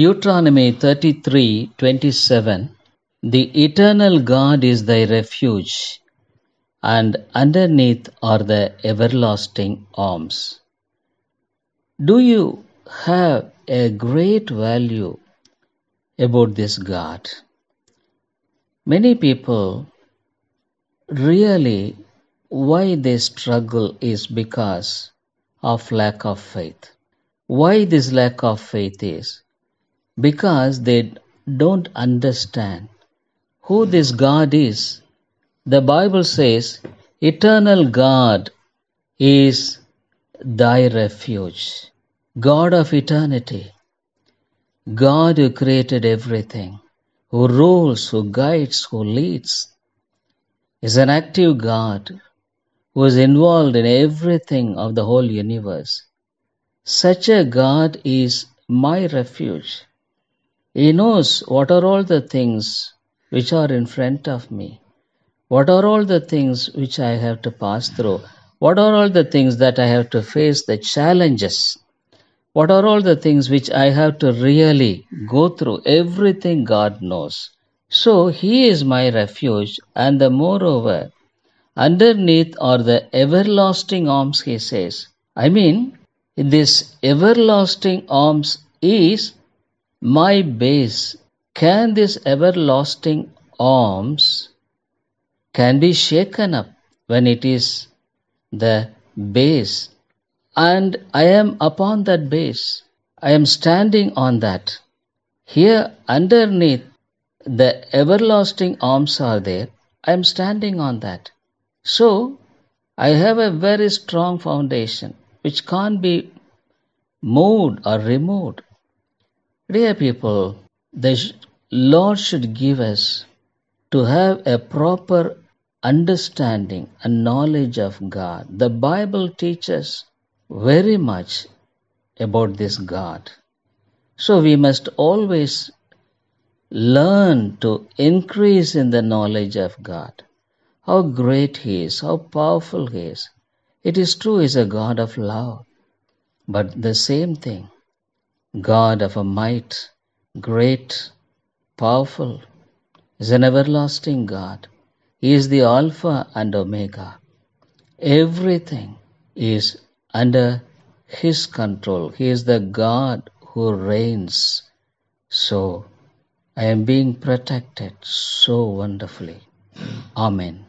Deuteronomy 33:27 The eternal God is thy refuge and underneath are the everlasting arms. Do you have a great value about this God? Many people really why they struggle is because of lack of faith. Why this lack of faith is because they don't understand who this God is. The Bible says, Eternal God is thy refuge, God of eternity, God who created everything, who rules, who guides, who leads, is an active God who is involved in everything of the whole universe. Such a God is my refuge. He knows what are all the things which are in front of me. What are all the things which I have to pass through? What are all the things that I have to face, the challenges? What are all the things which I have to really go through? Everything God knows. So He is my refuge, and the moreover, underneath are the everlasting arms, He says. I mean, this everlasting arms is my base, can this everlasting arms can be shaken up when it is the base and I am upon that base. I am standing on that. Here underneath the everlasting arms are there. I am standing on that. So I have a very strong foundation which can't be moved or removed. Dear people, the Lord should give us to have a proper understanding and knowledge of God. The Bible teaches very much about this God. So we must always learn to increase in the knowledge of God. How great He is, how powerful He is. It is true, He is a God of love. But the same thing, God of a might, great, powerful, is an everlasting God. He is the Alpha and Omega. Everything is under His control. He is the God who reigns. So I am being protected so wonderfully. Amen.